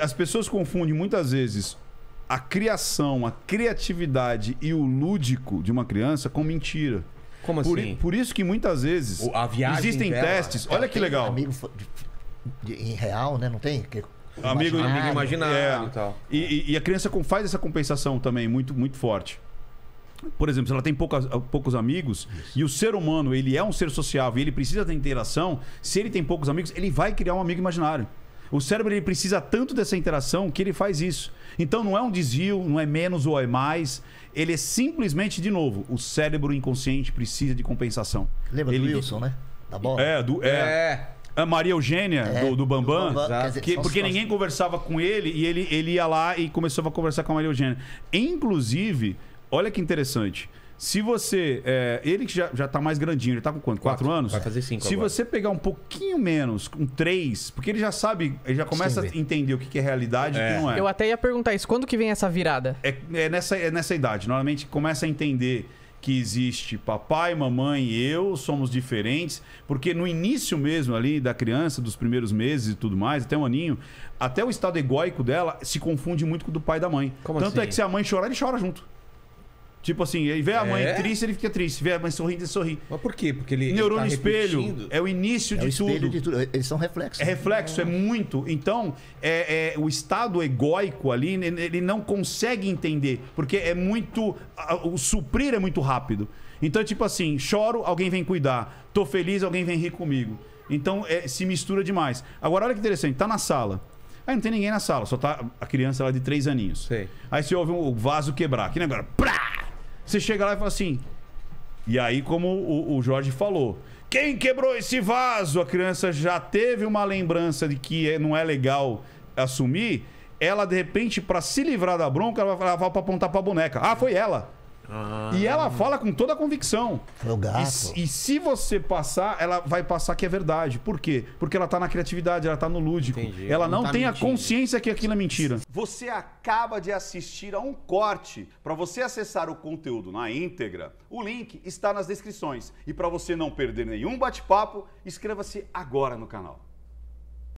as pessoas confundem muitas vezes a criação, a criatividade e o lúdico de uma criança com mentira. Como assim? Por, por isso que muitas vezes o, existem dela, testes. Olha que legal. Amigo de, de, em real, né? Não tem? Que, amigo, imaginário, amigo imaginário é, e tal. E, e, a criança faz essa compensação também muito, muito forte. Por exemplo, se ela tem poucas, ah, poucos amigos isso. e o ser humano ele é um ser sociável e ele precisa da interação, se ele tem poucos amigos, ele vai criar um amigo imaginário. O cérebro ele precisa tanto dessa interação que ele faz isso. Então não é um desvio, não é menos ou é mais. Ele é simplesmente, de novo, o cérebro inconsciente precisa de compensação. Lembra ele... do Wilson, né? Da bola. É, do, é. é. A Maria Eugênia, é, do, do Bambam, do Bambam dizer, que, porque ninguém conversava com ele e ele, ele ia lá e começava a conversar com a Maria Eugênia. Inclusive, olha que interessante. Se você. É, ele que já, já tá mais grandinho, ele tá com quanto? Quatro, Quatro anos? Vai fazer cinco. Se agora. você pegar um pouquinho menos, um três, porque ele já sabe, ele já começa Sim, a entender o que, que é realidade e o que é. não é. Eu até ia perguntar isso. Quando que vem essa virada? É, é, nessa, é nessa idade. Normalmente começa a entender que existe papai, mamãe e eu somos diferentes, porque no início mesmo ali da criança, dos primeiros meses e tudo mais, até um aninho, até o estado egóico dela se confunde muito com o do pai e da mãe. Como Tanto é assim? é que se a mãe chorar, ele chora junto. Tipo assim, ele vê a mãe é? triste, ele fica triste. Vê a mãe sorrindo, ele sorri. Mas por quê? Porque ele. Neurônio tá espelho repetindo. é o início é de, o tudo. de, tudo. É, eles são reflexos. É reflexo, é, é muito. Então, é, é, o estado egóico ali, ele não consegue entender. Porque é muito. O suprir é muito rápido. Então, tipo assim, choro, alguém vem cuidar. Tô feliz, alguém vem rir comigo. Então, é, se mistura demais. Agora, olha que interessante, tá na sala. Aí não tem ninguém na sala, só tá a criança lá de três aninhos. Sei. Aí você ouve o um vaso quebrar. Que negócio. Prá! Você chega lá e fala assim. E aí, como o, o Jorge falou, quem quebrou esse vaso? A criança já teve uma lembrança de que é, não é legal assumir. Ela, de repente, para se livrar da bronca, ela vai, ela vai apontar a boneca. Ah, foi ela. Ah. E ela fala com toda a convicção. Foi é o gato. E, e, se você passar, ela vai passar que é verdade. Por quê? Porque ela tá na criatividade, ela tá no lúdico. Entendi. Ela não, não tá tem mentindo. a consciência que aquilo é mentira. Você acaba de assistir a um corte. Para você acessar o conteúdo na íntegra, o link está nas descrições. E para você não perder nenhum bate-papo, inscreva-se agora no canal.